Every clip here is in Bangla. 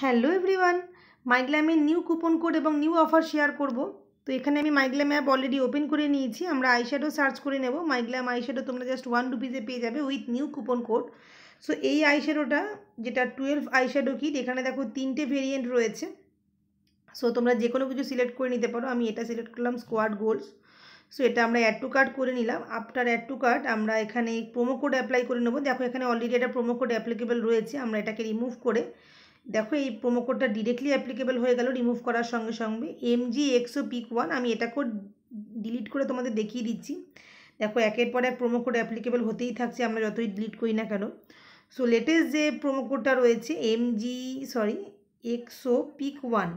হ্যালো এভরিওয়ান মাইগ্ল্যামে নিউ কুপন কোড এবং নিউ অফার শেয়ার করব তো এখানে আমি মাইগ্ল্যাম অ্যাপ অলরেডি ওপেন করে নিয়েছি আমরা আইশ্যাডো সার্চ করে নেব মাইগ্ল্যাম আইশ্যাডো তোমরা জাস্ট ওয়ান রুপিজে পেয়ে যাবে with new coupon code so এই আইশ্যাডোটা যেটা টুয়েলভ আইশ্যাডো কিট এখানে দেখো তিনটে ভেরিয়েন্ট রয়েছে সো তোমরা যে কোনো কিছু সিলেক্ট করে নিতে পারো আমি এটা সিলেক্ট করলাম স্কোয়াড গোল্ডস সো এটা আমরা অ্যাড টু কার্ড করে নিলাম আফটার অ্যাড টু কার্ড আমরা এখানে প্রোমো কোড অ্যাপ্লাই করে নেবো দেখো এখানে অলরেডি একটা প্রোমো কোড অ্যাপ্লিকেবল রয়েছে আমরা এটাকে রিমুভ করে দেখো এই প্রোমো কোডটা ডিরেক্টলি অ্যাপ্লিকেবল হয়ে গেল রিমুভ করার সঙ্গে সঙ্গে M G XO pick one আমি এটা কোড ডিলিট করে তোমাদের দেখিয়ে দিচ্ছি দেখো একের পর এক প্রোমো কোড অ্যাপ্লিকেবল হতেই থাকছে আমরা যতই ডিলিট করি না কেন সো লেটেস্ট যে প্রোমো কোডটা রয়েছে M G sorry XO pick one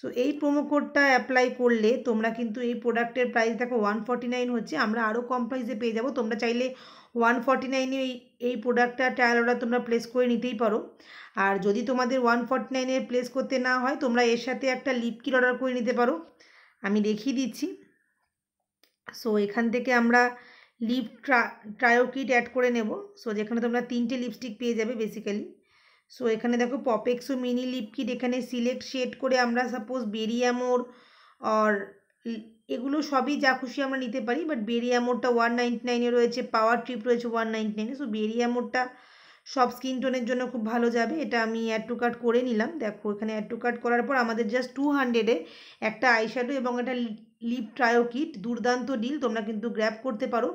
so এই প্রোমো কোডটা অ্যাপ্লাই করলে তোমরা কিন্তু এই প্রোডাক্টের প্রাইস দেখো ওয়ান ফর্টি নাইন হচ্ছে আমরা আরও কম প্রাইসে পেয়ে যাব তোমরা চাইলে ওয়ান ফর্টি নাইনে এই এই প্রোডাক্টটা ট্রায়াল অর্ডার তোমরা প্লেস করে নিতেই পারো আর যদি তোমাদের ওয়ান ফর্টি নাইনে প্লেস করতে না হয় তোমরা এর সাথে একটা লিপ কিট অর্ডার করে নিতে পারো আমি দেখিয়ে দিচ্ছি সো এখান থেকে আমরা লিপ ট্রা ট্রায়ো কিট অ্যাড করে নেব সো যেখানে তোমরা তিনটে লিপস্টিক পেয়ে যাবে বেসিক্যালি সো এখানে দেখো পপেক্সো মিনি লিপ কিট এখানে সিলেক্ট শেড করে আমরা সাপোজ বেরিয়ামোর অর এগুলো সবই যা খুশি আমরা নিতে পারি বাট বেরিয়ামোরটা ওয়ান নাইনটি নাইনে রয়েছে পাওয়ার ট্রিপ রয়েছে ওয়ান নাইনটি নাইনে সো বেরিয়ামোরটা সব স্কিন টোনের জন্য খুব ভালো যাবে এটা আমি অ্যাড টু কাট করে নিলাম দেখো এখানে অ্যাড টু কাট করার পর আমাদের জাস্ট টু হান্ড্রেডে একটা আইশ্যাডো এবং একটা লিপ ট্রায়ো কিট দুর্দান্ত ডিল তোমরা কিন্তু গ্র্যাপ করতে পারো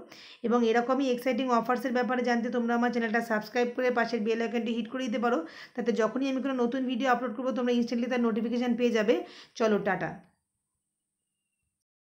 এবং এরকমই এক্সাইটিং অফার্সের ব্যাপারে জানতে তোমরা আমার চ্যানেলটা সাবস্ক্রাইব করে পাশের বেল আইকনটি হিট করে দিতে পারো তাতে যখনই আমি কোনো নতুন ভিডিও আপলোড করবো তোমরা ইনস্ট্যান্টলি তার নোটিফিকেশান পেয়ে যাবে চলো টাটা